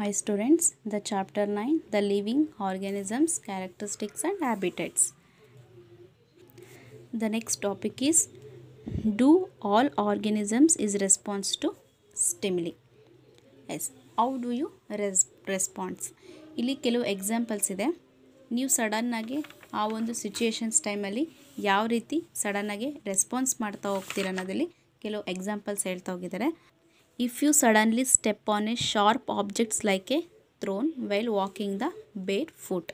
hi students the chapter 9 the living organisms characteristics and habitats the next topic is do all organisms is response to stimuli yes how do you res Here ili kelu examples ide new sudden a aa ondu situations time alli yav riti sudden age response martta hogtira anadalli kelu examples helta hogidare if you suddenly step on a sharp objects like a throne while walking the bare foot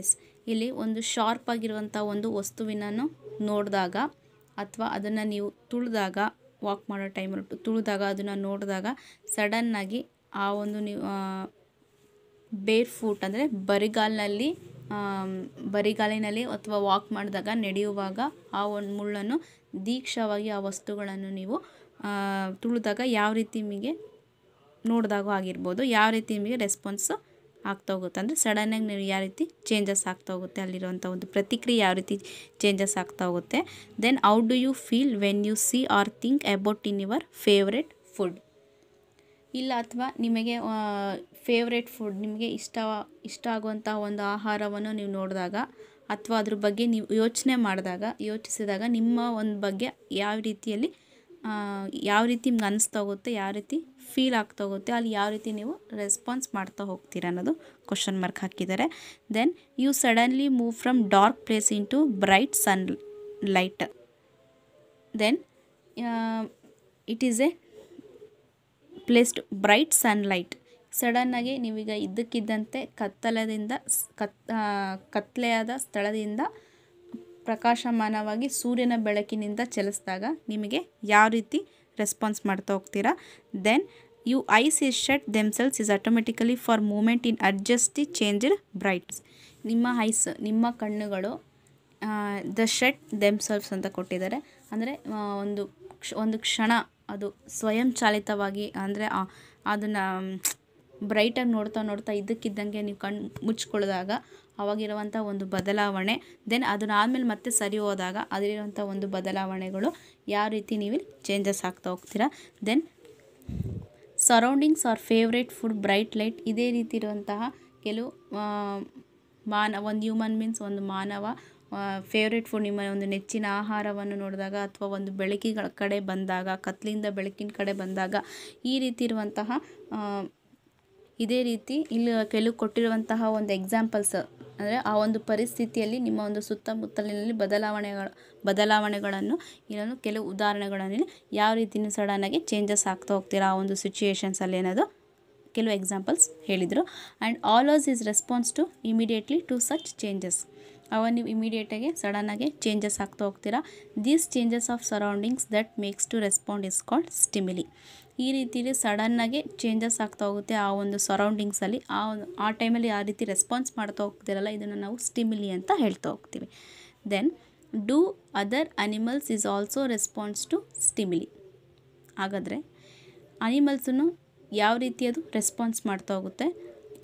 yes ಇಲ್ಲಿ ಒಂದು sharp ಆಗಿರುವಂಥ ಒಂದು ವಸ್ತುವಿನನ್ನು ನೋಡಿದಾಗ ಅಥವಾ ಅದನ್ನು ನೀವು ತುಳಿದಾಗ walk ಮಾಡೋ ಟೈಮಲ್ಲಿ ತುಳಿದಾಗ ಅದನ್ನು ನೋಡಿದಾಗ ಸಡನ್ನಾಗಿ ಆ ಒಂದು ನೀವು ಬೇರ್ ಫೂಟ್ ಅಂದರೆ ಬರಿಗಾಲಿನಲ್ಲಿ ಬರಿಗಾಲಿನಲ್ಲಿ ಅಥವಾ ವಾಕ್ ಮಾಡಿದಾಗ ನಡೆಯುವಾಗ ಆ ಒಂದು ಮುಳ್ಳನ್ನು ದೀಕ್ಷವಾಗಿ ಆ ವಸ್ತುಗಳನ್ನು ನೀವು ತುಳಿದಾಗ ಯಾವ ರೀತಿ ನಿಮಗೆ ನೋಡಿದಾಗೂ ಆಗಿರ್ಬೋದು ಯಾವ ರೀತಿ ನಿಮಗೆ ರೆಸ್ಪಾನ್ಸು ಆಗ್ತಾ ಹೋಗುತ್ತೆ ಅಂದರೆ ಸಡನ್ನಾಗಿ ನೀವು ಯಾವ ರೀತಿ ಚೇಂಜಸ್ ಆಗ್ತಾ ಹೋಗುತ್ತೆ ಅಲ್ಲಿರುವಂಥ ಒಂದು ಪ್ರತಿಕ್ರಿಯೆ ಯಾವ ರೀತಿ ಚೇಂಜಸ್ ಆಗ್ತಾ ಹೋಗುತ್ತೆ then how do you feel when you see or think about in your favourite food ಇಲ್ಲ ಅಥವಾ ನಿಮಗೆ ಫೇವ್ರೆಟ್ ಫುಡ್ ನಿಮಗೆ ಇಷ್ಟ ಇಷ್ಟ ಆಗುವಂಥ ಒಂದು ಆಹಾರವನ್ನು ನೀವು ನೋಡಿದಾಗ ಅಥವಾ ಅದ್ರ ಬಗ್ಗೆ ನೀವು ಯೋಚನೆ ಮಾಡಿದಾಗ ಯೋಚಿಸಿದಾಗ ನಿಮ್ಮ ಒಂದು ಬಗ್ಗೆ ಯಾವ ರೀತಿಯಲ್ಲಿ ಯಾವ ರೀತಿ ನಿಮ್ಗೆ ಹೋಗುತ್ತೆ ಯಾವ ರೀತಿ ಫೀಲ್ ಹೋಗುತ್ತೆ ಅಲ್ಲಿ ಯಾವ ರೀತಿ ನೀವು ರೆಸ್ಪಾನ್ಸ್ ಮಾಡ್ತಾ ಹೋಗ್ತೀರ ಅನ್ನೋದು ಕ್ವಶನ್ ಮಾರ್ಕ್ ಹಾಕಿದ್ದಾರೆ then you suddenly move from dark place into bright sun light then it is a to bright sunlight ಸಡನ್ನಾಗಿ ನೀವೀಗ ಇದ್ದಕ್ಕಿದ್ದಂತೆ ಕತ್ತಲದಿಂದ ಕತ್ ಕತ್ತಲೆಯಾದ ಸ್ಥಳದಿಂದ ಪ್ರಕಾಶಮಾನವಾಗಿ ಸೂರ್ಯನ ಬೆಳಕಿನಿಂದ ಚಲಿಸಿದಾಗ ನಿಮಗೆ ಯಾವ ರೀತಿ ರೆಸ್ಪಾನ್ಸ್ ಮಾಡ್ತಾ ಹೋಗ್ತೀರಾ then you eyes is shut themselves is automatically for moment in adjust the change brights ನಿಮ್ಮ ಐಸ್ ನಿಮ್ಮ ಕಣ್ಣುಗಳು ದ ಶೆಟ್ ದೆಮ್ಸೆಲ್ಸ್ ಅಂತ ಕೊಟ್ಟಿದ್ದಾರೆ ಅಂದರೆ ಒಂದು ಒಂದು ಕ್ಷಣ ಅದು ಸ್ವಯಂ ಚಾಲಿತವಾಗಿ ಅಂದರೆ ಅದನ್ನು ಬ್ರೈಟಾಗಿ ನೋಡ್ತಾ ನೋಡ್ತಾ ಇದ್ದಕ್ಕಿದ್ದಂಗೆ ನೀವು ಕಣ್ಣು ಮುಚ್ಕೊಳ್ಳಿದಾಗ ಅವಾಗಿರುವಂಥ ಒಂದು ಬದಲಾವಣೆ ದೆನ್ ಅದನ್ನ ಆದಮೇಲೆ ಮತ್ತೆ ಸರಿ ಹೋದಾಗ ಅದರಿರುವಂಥ ಒಂದು ಬದಲಾವಣೆಗಳು ಯಾವ ರೀತಿ ನೀವು ಚೇಂಜಸ್ ಆಗ್ತಾ ಹೋಗ್ತೀರಾ then surroundings or favourite food bright light ಇದೇ ರೀತಿ ಇರುವಂತಹ ಕೆಲವು ಮಾನ ಒಂದು ಹ್ಯೂಮನ್ ಮೀನ್ಸ್ ಒಂದು ಮಾನವ ಫೇವ್ರೇಟ್ ಫುಡ್ ನಿಮ್ಮ ಒಂದು ನೆಚ್ಚಿನ ಆಹಾರವನ್ನು ನೋಡಿದಾಗ ಅಥವಾ ಒಂದು ಬೆಳಕಿಗಳ ಕಡೆ ಬಂದಾಗ ಕತ್ಲಿಂದ ಬೆಳಕಿನ ಕಡೆ ಬಂದಾಗ ಈ ರೀತಿ ಇರುವಂತಹ ಇದೇ ರೀತಿ ಇಲ್ಲಿ ಕೆಲವು ಕೊಟ್ಟಿರುವಂತಹ ಒಂದು ಎಕ್ಸಾಂಪಲ್ಸ್ ಅಂದರೆ ಆ ಒಂದು ಪರಿಸ್ಥಿತಿಯಲ್ಲಿ ನಿಮ್ಮ ಒಂದು ಸುತ್ತಮುತ್ತಲಿನಲ್ಲಿ ಬದಲಾವಣೆಗಳ ಬದಲಾವಣೆಗಳನ್ನು ಇನ್ನೊಂದು ಕೆಲವು ಉದಾಹರಣೆಗಳಲ್ಲಿ ಯಾವ ರೀತಿಯೂ ಸಡನ್ನಾಗಿ ಚೇಂಜಸ್ ಆಗ್ತಾ ಹೋಗ್ತೀರಾ ಆ ಒಂದು ಸಿಚುಯೇಷನ್ಸಲ್ಲಿ ಅನ್ನೋದು ಕೆಲವು ಎಕ್ಸಾಂಪಲ್ಸ್ ಹೇಳಿದರು and all us is response to immediately to such changes ಅವಾಗ ನೀವು ಇಮಿಡಿಯೇಟಾಗಿ ಸಡನ್ನಾಗಿ ಚೇಂಜಸ್ ಆಗ್ತಾ ಹೋಗ್ತೀರಾ these changes of surroundings that makes to respond is called stimuli ಈ ರೀತಿಯಲ್ಲಿ ಸಡನ್ನಾಗಿ ಚೇಂಜಸ್ ಆಗ್ತಾ ಹೋಗುತ್ತೆ ಆ ಒಂದು ಸರೌಂಡಿಂಗ್ಸಲ್ಲಿ ಆ ಒಂದು ಆ ಟೈಮಲ್ಲಿ ಆ ರೀತಿ ರೆಸ್ಪಾನ್ಸ್ ಮಾಡ್ತಾ ಹೋಗ್ತಿರಲ್ಲ ಇದನ್ನು ನಾವು ಸ್ಟಿಮಿಲಿ ಅಂತ ಹೇಳ್ತಾ ಹೋಗ್ತೀವಿ then do other animals is also response to stimuli ಹಾಗಾದರೆ ಅನಿಮಲ್ಸನ್ನು ಯಾವ ರೀತಿ ಅದು ರೆಸ್ಪಾನ್ಸ್ ಮಾಡ್ತಾ ಹೋಗುತ್ತೆ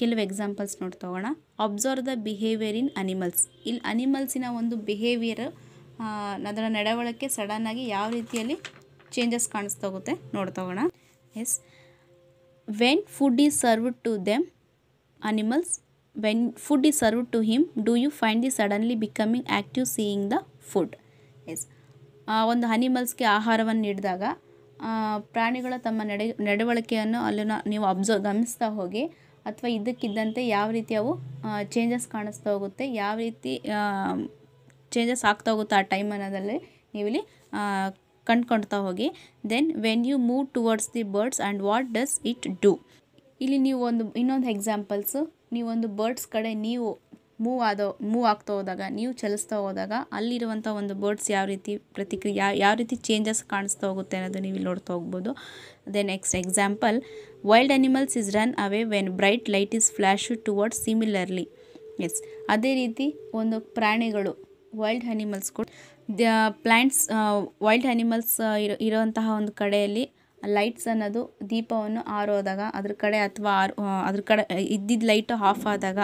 ಕೆಲವು ಎಕ್ಸಾಂಪಲ್ಸ್ ನೋಡ್ತಾ ಹೋಗೋಣ observe the behaviour in animals ಇಲ್ಲಿ ಅನಿಮಲ್ಸಿನ ಒಂದು ಬಿಹೇವಿಯರ್ ಅದರ ನಡವಳಿಕೆ ಸಡನ್ನಾಗಿ ಯಾವ ರೀತಿಯಲ್ಲಿ ಚೇಂಜಸ್ ಕಾಣಿಸ್ತೋಗುತ್ತೆ ಹೋಗುತ್ತೆ yes when food is served to them animals when food is serve to him do you find the suddenly becoming active seeing the food yes ಆ ಒಂದು ಅನಿಮಲ್ಸ್ಗೆ ಆಹಾರವನ್ನು ನೀಡಿದಾಗ ಪ್ರಾಣಿಗಳ ತಮ್ಮ ನಡೆ ನಡವಳಿಕೆಯನ್ನು ಅಲ್ಲಿನ ನೀವು ಅಬ್ಸರ್ವ್ ಗಮನಿಸ್ತಾ ಹೋಗಿ ಅಥವಾ ಇದಕ್ಕಿದ್ದಂತೆ ಯಾವ ರೀತಿ ಅವು ಚೇಂಜಸ್ ಕಾಣಿಸ್ತಾ ಹೋಗುತ್ತೆ ಯಾವ ರೀತಿ ಚೇಂಜಸ್ ಆಗ್ತಾ ಹೋಗುತ್ತೆ ಆ ಟೈಮ್ ಅನ್ನೋದಲ್ಲಿ ನೀವಿಲ್ಲಿ ಕಂಡ್ಕೊಳ್ತಾ ಹೋಗಿ then when you move towards the birds and what does it do ಇಲ್ಲಿ ನೀವು ಒಂದು ಇನ್ನೊಂದು ಎಕ್ಸಾಂಪಲ್ಸು ನೀವೊಂದು ಬರ್ಡ್ಸ್ ಕಡೆ ನೀವು ಮೂವ್ ಆದೋ ಮೂವ್ ಆಗ್ತಾ ಹೋದಾಗ ನೀವು ಚಲಿಸ್ತಾ ಹೋದಾಗ ಅಲ್ಲಿರುವಂಥ ಒಂದು ಬರ್ಡ್ಸ್ ಯಾವ ರೀತಿ ಪ್ರತಿಕ್ರಿಯೆ ಯಾವ ಯಾವ ರೀತಿ ಚೇಂಜಸ್ ಕಾಣಿಸ್ತಾ ಹೋಗುತ್ತೆ ಅನ್ನೋದು ನೀವು ಇಲ್ಲಿ ನೋಡ್ತಾ ಹೋಗ್ಬೋದು then next example wild animals is run away when bright light is flash towards similarly yes ಅದೇ ರೀತಿ ಒಂದು ಪ್ರಾಣಿಗಳು ವೈಲ್ಡ್ ಅನಿಮಲ್ಸ್ ಕೂಡ ಪ್ಲ್ಯಾಂಟ್ಸ್ ವೈಲ್ಡ್ ಅನಿಮಲ್ಸ್ ಇರೋ ಇರೋವಂತಹ ಒಂದು ಕಡೆಯಲ್ಲಿ ಲೈಟ್ಸ್ ಅನ್ನೋದು ದೀಪವನ್ನು ಆರೋದಾಗ ಅದ್ರ ಕಡೆ ಅಥವಾ ಆರು ಅದ್ರ ಕಡೆ ಇದ್ದಿದ್ದ ಲೈಟು ಆಫ್ ಆದಾಗ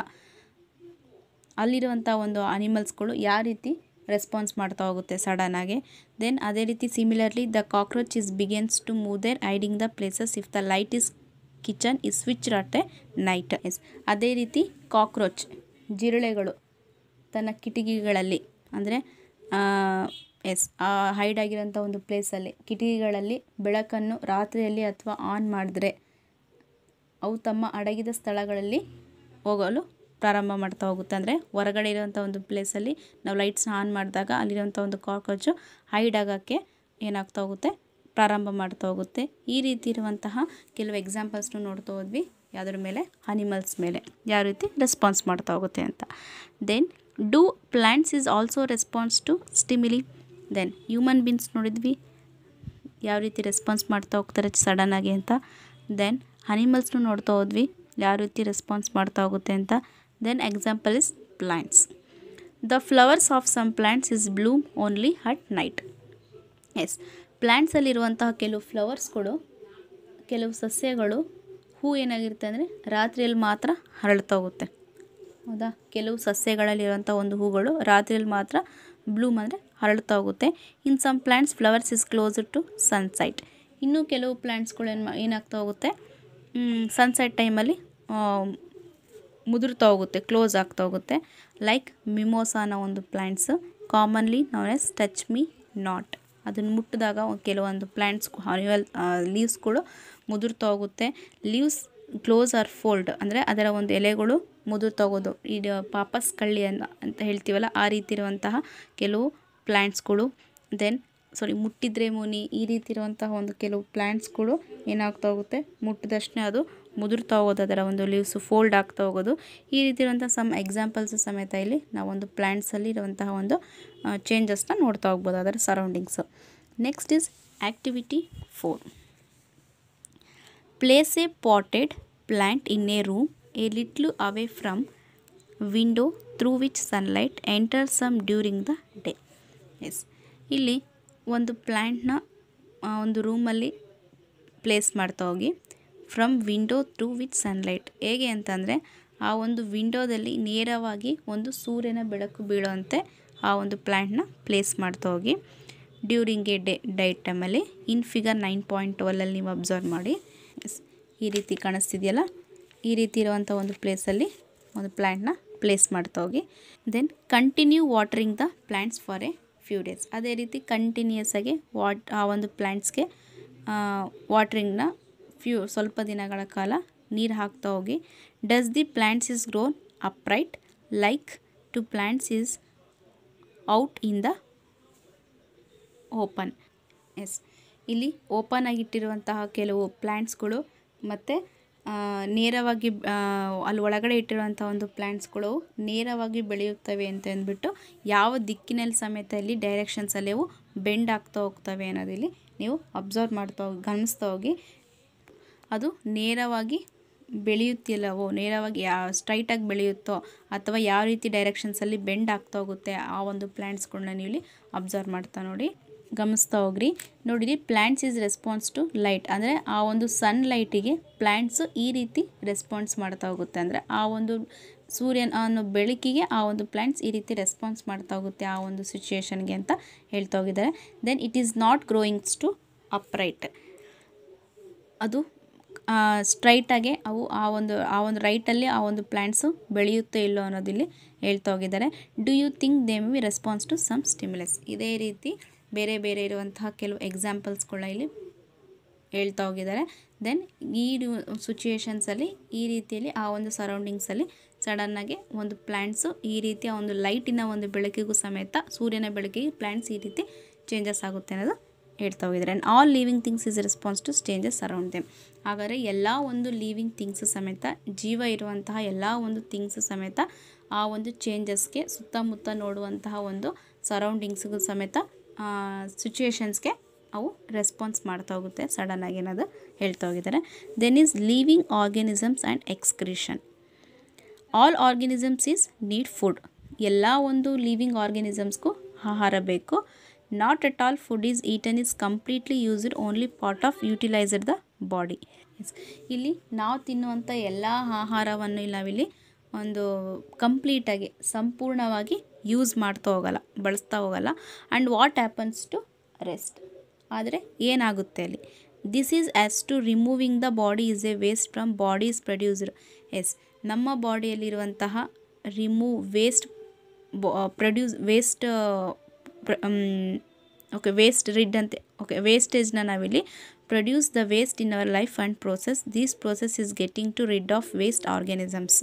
ಅಲ್ಲಿರುವಂಥ ಒಂದು ಅನಿಮಲ್ಸ್ಗಳು ಯಾವ ರೀತಿ ರೆಸ್ಪಾನ್ಸ್ ಮಾಡ್ತಾ ಹೋಗುತ್ತೆ ಸಡನ್ನಾಗಿ ದೆನ್ ಅದೇ ರೀತಿ similarly the cockroach is begins to move their hiding the places if the light is kitchen is switch ರಟ್ಟೆ ಎ ನೈಟ್ ಎಸ್ ಅದೇ ರೀತಿ ಕಾಕ್ರೋಚ್ ಜಿರಳೆಗಳು ತನ್ನ ಕಿಟಕಿಗಳಲ್ಲಿ ಅಂದರೆ ಎಸ್ ಆ ಹೈಡ್ ಆಗಿರೋಂಥ ಒಂದು ಪ್ಲೇಸಲ್ಲಿ ಕಿಟಕಿಗಳಲ್ಲಿ ಬೆಳಕನ್ನು ರಾತ್ರಿಯಲ್ಲಿ ಅಥವಾ ಆನ್ ಮಾಡಿದ್ರೆ ಅವು ತಮ್ಮ ಅಡಗಿದ ಸ್ಥಳಗಳಲ್ಲಿ ಹೋಗಲು ಪ್ರಾರಂಭ ಮಾಡ್ತಾ ಹೋಗುತ್ತೆ ಅಂದರೆ ಹೊರಗಡೆ ಇರೋವಂಥ ಒಂದು ಪ್ಲೇಸಲ್ಲಿ ನಾವು ಲೈಟ್ಸ್ನ ಆನ್ ಮಾಡಿದಾಗ ಅಲ್ಲಿರೋಂಥ ಒಂದು ಕಾಕ್ರೋಚು ಹೈಡ್ ಆಗೋಕ್ಕೆ ಏನಾಗ್ತಾ ಹೋಗುತ್ತೆ ಪ್ರಾರಂಭ ಮಾಡ್ತಾ ಹೋಗುತ್ತೆ ಈ ರೀತಿ ಇರುವಂತಹ ಕೆಲವು ಎಕ್ಸಾಂಪಲ್ಸ್ನೂ ನೋಡ್ತಾ ಹೋದ್ವಿ ಯಾವುದ್ರ ಮೇಲೆ ಅನಿಮಲ್ಸ್ ಮೇಲೆ ಯಾವ ರೀತಿ ರೆಸ್ಪಾನ್ಸ್ ಮಾಡ್ತಾ ಹೋಗುತ್ತೆ ಅಂತ then do plants is also response to stimuli then human beings ನೋಡಿದ್ವಿ ಯಾವ ರೀತಿ ರೆಸ್ಪಾನ್ಸ್ ಮಾಡ್ತಾ ಹೋಗ್ತಾರೆ ಸಡನ್ನಾಗಿ ಅಂತ ದೆನ್ ಅನಿಮಲ್ಸ್ನು ನೋಡ್ತಾ ಹೋದ್ವಿ ಯಾವ ರೀತಿ ರೆಸ್ಪಾನ್ಸ್ ಮಾಡ್ತಾ ಹೋಗುತ್ತೆ ಅಂತ then example is plants the flowers of some plants is bloom only at night yes ಪ್ಲ್ಯಾಂಟ್ಸಲ್ಲಿರುವಂತಹ ಕೆಲವು ಫ್ಲವರ್ಸ್ಗಳು ಕೆಲವು ಸಸ್ಯಗಳು ಹೂ ಏನಾಗಿರುತ್ತೆ ಅಂದರೆ ರಾತ್ರಿಯಲ್ಲಿ ಮಾತ್ರ ಹರಳ್ತಾ ಹೋಗುತ್ತೆ ಹೌದಾ ಕೆಲವು ಸಸ್ಯಗಳಲ್ಲಿರುವಂಥ ಒಂದು ಹೂಗಳು ರಾತ್ರಿಯಲ್ಲಿ ಮಾತ್ರ ಬ್ಲೂಮ್ ಅಂದರೆ ಹರಳ್ತಾ ಹೋಗುತ್ತೆ in some plants flowers is close to sunset ಇನ್ನೂ ಕೆಲವು ಪ್ಲ್ಯಾಂಟ್ಸ್ಗಳು ಏನಾಗ್ತಾ ಹೋಗುತ್ತೆ ಸನ್ಸೈಟ್ ಟೈಮಲ್ಲಿ ಮುದುರ್ತಾ ಹೋಗುತ್ತೆ ಕ್ಲೋಸ್ ಆಗ್ತಾ ಹೋಗುತ್ತೆ ಲೈಕ್ ಮಿಮೋಸಾನ ಅನ್ನೋ ಒಂದು ಪ್ಲ್ಯಾಂಟ್ಸು ಕಾಮನ್ಲಿ ನಾವು ಎಸ್ ಟಚ್ ಮಿ ನಾಟ್ ಅದನ್ನು ಮುಟ್ಟಿದಾಗ ಕೆಲವೊಂದು ಪ್ಲ್ಯಾಂಟ್ಸ್ ಹನಿವಲ್ ಲೀವ್ಸ್ಗಳು ಮುದುರ್ತಾ ಹೋಗುತ್ತೆ ಲೀವ್ಸ್ ಕ್ಲೋಸ್ ಆರ್ ಫೋಲ್ಡ್ ಅಂದರೆ ಅದರ ಒಂದು ಎಲೆಗಳು ಮುದುರು ತಗೋದು ಈ ಪಾಪಸ್ ಕಳ್ಳಿ ಅಂತ ಹೇಳ್ತೀವಲ್ಲ ಆ ರೀತಿ ಇರುವಂತಹ ಕೆಲವು ಪ್ಲ್ಯಾಂಟ್ಸ್ಗಳು ದೆನ್ ಸಾರಿ ಮುಟ್ಟಿದ್ರೆ ಮುನಿ ಈ ರೀತಿ ಇರುವಂತಹ ಒಂದು ಕೆಲವು ಪ್ಲ್ಯಾಂಟ್ಸ್ಗಳು ಏನಾಗ್ತಾ ಹೋಗುತ್ತೆ ಮುಟ್ಟಿದಷ್ಟೇ ಅದು ಮುದುರ್ತಾ ಹೋಗೋದು ಅದರ ಒಂದು ಲೀವ್ಸು ಫೋಲ್ಡ್ ಆಗ್ತಾ ಹೋಗೋದು ಈ ರೀತಿ ಇರುವಂಥ ಸಮ್ ಎಕ್ಸಾಂಪಲ್ಸ್ ಸಮೇತ ಇಲ್ಲಿ ನಾವೊಂದು ಪ್ಲ್ಯಾಂಟ್ಸಲ್ಲಿ ಇರುವಂತಹ ಒಂದು ಚೇಂಜಸ್ನ ನೋಡ್ತಾ ಹೋಗ್ಬೋದು ಅದರ surroundings next is activity four place a potted plant in a room a little away from window through which sunlight enters some during the day yes ಇಲ್ಲಿ ಒಂದು ಪ್ಲ್ಯಾಂಟ್ನ ಒಂದು ರೂಮಲ್ಲಿ ಪ್ಲೇಸ್ ಮಾಡ್ತಾ ಹೋಗಿ from window through with sunlight ಹೇಗೆ ಅಂತಂದರೆ ಆ ಒಂದು ವಿಂಡೋದಲ್ಲಿ ನೇರವಾಗಿ ಒಂದು ಸೂರ್ಯನ ಬೆಳಕು ಬೀಳೋಂತೆ ಆ ಒಂದು ಪ್ಲ್ಯಾಂಟ್ನ ಪ್ಲೇಸ್ ಮಾಡ್ತಾ ಹೋಗಿ ಡ್ಯೂರಿಂಗ್ ಎ ಡೇ ಡೈಟ್ ಟೈಮಲ್ಲಿ ಇನ್ ಫಿಗರ್ ನೈನ್ ಪಾಯಿಂಟ್ ಟ್ವೆಲಲ್ಲಿ ನೀವು ಅಬ್ಸರ್ವ್ ಮಾಡಿ ಈ ರೀತಿ ಕಾಣಿಸ್ತಿದೆಯಲ್ಲ ಈ ರೀತಿ ಇರುವಂಥ ಒಂದು ಪ್ಲೇಸಲ್ಲಿ ಒಂದು ಪ್ಲ್ಯಾಂಟ್ನ ಪ್ಲೇಸ್ ಮಾಡ್ತಾ ಹೋಗಿ then continue watering the plants for a few days ಅದೇ ರೀತಿ ಕಂಟಿನ್ಯೂಯಸ್ ಆಗಿ ವಾಟ್ ಆ ಒಂದು ಪ್ಲ್ಯಾಂಟ್ಸ್ಗೆ ವಾಟ್ರಿಂಗ್ನ ಫ್ಯೂ ಸ್ವಲ್ಪ ದಿನಗಳ ಕಾಲ ನೀರು ಹಾಕ್ತಾ ಹೋಗಿ does the plants is grown upright like to plants is out in the open yes ಇಲ್ಲಿ ಓಪನ್ ಆಗಿಟ್ಟಿರುವಂತಹ ಕೆಲವು ಪ್ಲ್ಯಾಂಟ್ಸ್ಗಳು ಮತ್ತು ನೇರವಾಗಿ ಅಲ್ಲಿ ಒಳಗಡೆ ಇಟ್ಟಿರುವಂಥ ಒಂದು ಪ್ಲ್ಯಾಂಟ್ಸ್ಗಳು ನೇರವಾಗಿ ಬೆಳೆಯುತ್ತವೆ ಅಂತ ಅಂದ್ಬಿಟ್ಟು ಯಾವ ದಿಕ್ಕಿನಲ್ಲಿ ಸಮೇತ ಇಲ್ಲಿ ಡೈರೆಕ್ಷನ್ಸಲ್ಲಿ ಅವು ಬೆಂಡ್ ಆಗ್ತಾ ಹೋಗ್ತವೆ ಅನ್ನೋದಿಲ್ಲಿ ನೀವು ಅಬ್ಸರ್ವ್ ಮಾಡ್ತಾ ಹೋಗಿ ಗಮನಿಸ್ತಾ ಹೋಗಿ ಅದು ನೇರವಾಗಿ ಬೆಳೆಯುತ್ತಿಲ್ಲವೋ ನೇರವಾಗಿ ಯಾ ಸ್ಟ್ರೈಟಾಗಿ ಬೆಳೆಯುತ್ತೋ ಅಥವಾ ಯಾವ ರೀತಿ ಡೈರೆಕ್ಷನ್ಸಲ್ಲಿ ಬೆಂಡ್ ಆಗ್ತಾ ಹೋಗುತ್ತೆ ಆ ಒಂದು ಪ್ಲ್ಯಾಂಟ್ಸ್ಗಳನ್ನ ನೀವು ಇಲ್ಲಿ ಅಬ್ಸರ್ವ್ ಮಾಡ್ತಾ ನೋಡಿ ಗಮನಿಸ್ತಾ ಹೋಗ್ರಿ ನೋಡಿರಿ plants is response to light ಅಂದರೆ ಆ ಒಂದು ಸನ್ ಲೈಟಿಗೆ ಪ್ಲ್ಯಾಂಟ್ಸು ಈ ರೀತಿ ರೆಸ್ಪಾನ್ಸ್ ಮಾಡ್ತಾ ಹೋಗುತ್ತೆ ಅಂದರೆ ಆ ಒಂದು ಸೂರ್ಯನ ಅನ್ನೋ ಬೆಳಕಿಗೆ ಆ ಒಂದು ಪ್ಲ್ಯಾಂಟ್ಸ್ ಈ ರೀತಿ ರೆಸ್ಪಾನ್ಸ್ ಮಾಡ್ತಾ ಹೋಗುತ್ತೆ ಆ ಒಂದು ಸಿಚುಯೇಷನ್ಗೆ ಅಂತ ಹೇಳ್ತಾ ಹೋಗಿದ್ದಾರೆ then it is not growings to upright ಅದು ಸ್ಟ್ರೈಟಾಗೆ ಅವು ಆ ಒಂದು ಆ ಒಂದು ರೈಟಲ್ಲಿ ಆ ಒಂದು ಪ್ಲ್ಯಾಂಟ್ಸು ಬೆಳೆಯುತ್ತೆ ಇಲ್ಲೋ ಅನ್ನೋದಿಲ್ಲಿ ಹೇಳ್ತಾ ಹೋಗಿದ್ದಾರೆ do you think they may be response to some stimulus ಇದೇ ರೀತಿ ಬೇರೆ ಬೇರೆ ಇರುವಂತಹ ಕೆಲವು ಎಕ್ಸಾಂಪಲ್ಸ್ಗಳ ಇಲ್ಲಿ ಹೇಳ್ತಾ ಹೋಗಿದ್ದಾರೆ ದೆನ್ ಈ ಸಿಚುಯೇಷನ್ಸಲ್ಲಿ ಈ ರೀತಿಯಲ್ಲಿ ಆ ಒಂದು ಸರೌಂಡಿಂಗ್ಸಲ್ಲಿ ಸಡನ್ನಾಗಿ ಒಂದು ಪ್ಲ್ಯಾಂಟ್ಸು ಈ ರೀತಿಯ ಒಂದು ಲೈಟಿನ ಒಂದು ಬೆಳಕಿಗೂ ಸಮೇತ ಸೂರ್ಯನ ಬೆಳಕಿಗೆ ಪ್ಲ್ಯಾಂಟ್ಸ್ ಈ ರೀತಿ ಚೇಂಜಸ್ ಆಗುತ್ತೆ ಅನ್ನೋದು ಹೇಳ್ತಾ ಹೋಗಿದ್ದಾರೆ and all living things is response to changes surrounding them ಹಾಗಾದರೆ ಎಲ್ಲ ಒಂದು ಲಿವಿಂಗ್ ಥಿಂಗ್ಸು ಸಮೇತ ಜೀವ ಇರುವಂತಹ ಎಲ್ಲ ಒಂದು ಥಿಂಗ್ಸ್ ಸಮೇತ ಆ ಒಂದು ಚೇಂಜಸ್ಗೆ ಸುತ್ತಮುತ್ತ ನೋಡುವಂತಹ ಒಂದು ಸರೌಂಡಿಂಗ್ಸ್ಗೂ ಸಮೇತ ಸಿಚುವೇಷನ್ಸ್ಗೆ ಅವು ರೆಸ್ಪಾನ್ಸ್ ಮಾಡ್ತಾ ಹೋಗುತ್ತೆ ಸಡನ್ನಾಗಿ ಏನದು ಹೇಳ್ತಾ ಹೋಗಿದ್ದಾರೆ then is living organisms and excretion all organisms is need food ಎಲ್ಲ ಒಂದು ಲೀವಿಂಗ್ ಆರ್ಗ್ಯಾನಿಸಮ್ಸ್ಗೂ ಆಹಾರ ಬೇಕು not at all food is eaten is completely used only part of utiliser the body ಇಲ್ಲಿ ನಾವು ತಿನ್ನುವಂಥ ಎಲ್ಲ ಆಹಾರವನ್ನು ನಾವಿಲ್ಲಿ ಒಂದು ಕಂಪ್ಲೀಟಾಗಿ ಸಂಪೂರ್ಣವಾಗಿ ಯೂಸ್ ಮಾಡ್ತಾ ಹೋಗಲ್ಲ ಬಳಸ್ತಾ ಹೋಗಲ್ಲ and what happens to rest ಆದರೆ ಏನಾಗುತ್ತೆ ಅಲ್ಲಿ this is as to removing the body is a waste from body is produced yes ನಮ್ಮ ಬಾಡಿಯಲ್ಲಿರುವಂತಹ remove waste produce waste okay waste rid ಅಂತೆ ಓಕೆ ವೇಸ್ಟೇಜ್ನ ನಾವಿಲ್ಲಿ produce the waste in our life and process these process is getting to rid of waste organisms